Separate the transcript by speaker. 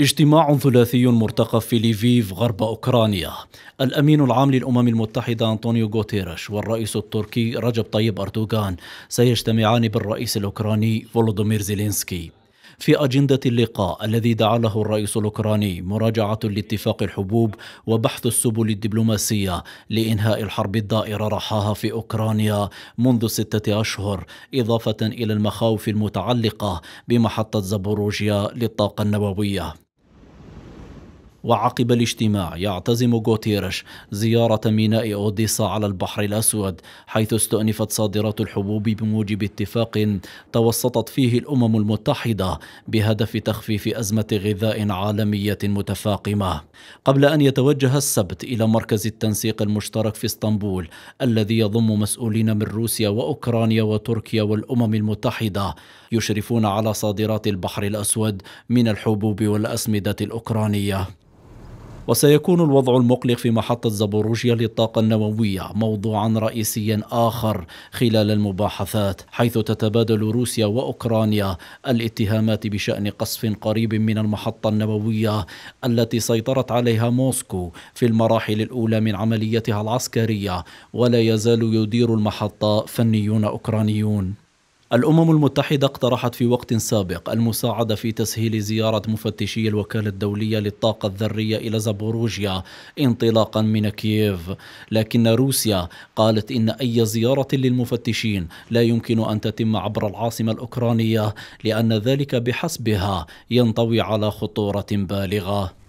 Speaker 1: اجتماع ثلاثي مرتقب في ليفيف غرب أوكرانيا الأمين العام للأمم المتحدة أنطونيو غوتيرش والرئيس التركي رجب طيب أردوغان سيجتمعان بالرئيس الأوكراني فولودومير زيلينسكي في أجندة اللقاء الذي دعا له الرئيس الأوكراني مراجعة لاتفاق الحبوب وبحث السبل الدبلوماسية لإنهاء الحرب الدائرة رحاها في أوكرانيا منذ ستة أشهر إضافة إلى المخاوف المتعلقة بمحطة زابوروجيا للطاقة النووية وعقب الاجتماع يعتزم غوتيرش زيارة ميناء أوديسا على البحر الأسود حيث استأنفت صادرات الحبوب بموجب اتفاق توسطت فيه الأمم المتحدة بهدف تخفيف أزمة غذاء عالمية متفاقمة قبل أن يتوجه السبت إلى مركز التنسيق المشترك في اسطنبول الذي يضم مسؤولين من روسيا وأوكرانيا وتركيا والأمم المتحدة يشرفون على صادرات البحر الأسود من الحبوب والأسمدة الأوكرانية وسيكون الوضع المقلق في محطة زابوروجيا للطاقة النووية موضوعا رئيسيا آخر خلال المباحثات حيث تتبادل روسيا وأوكرانيا الاتهامات بشأن قصف قريب من المحطة النووية التي سيطرت عليها موسكو في المراحل الأولى من عمليتها العسكرية ولا يزال يدير المحطة فنيون أوكرانيون الأمم المتحدة اقترحت في وقت سابق المساعدة في تسهيل زيارة مفتشي الوكالة الدولية للطاقة الذرية إلى زابوروجيا انطلاقا من كييف لكن روسيا قالت إن أي زيارة للمفتشين لا يمكن أن تتم عبر العاصمة الأوكرانية لأن ذلك بحسبها ينطوي على خطورة بالغة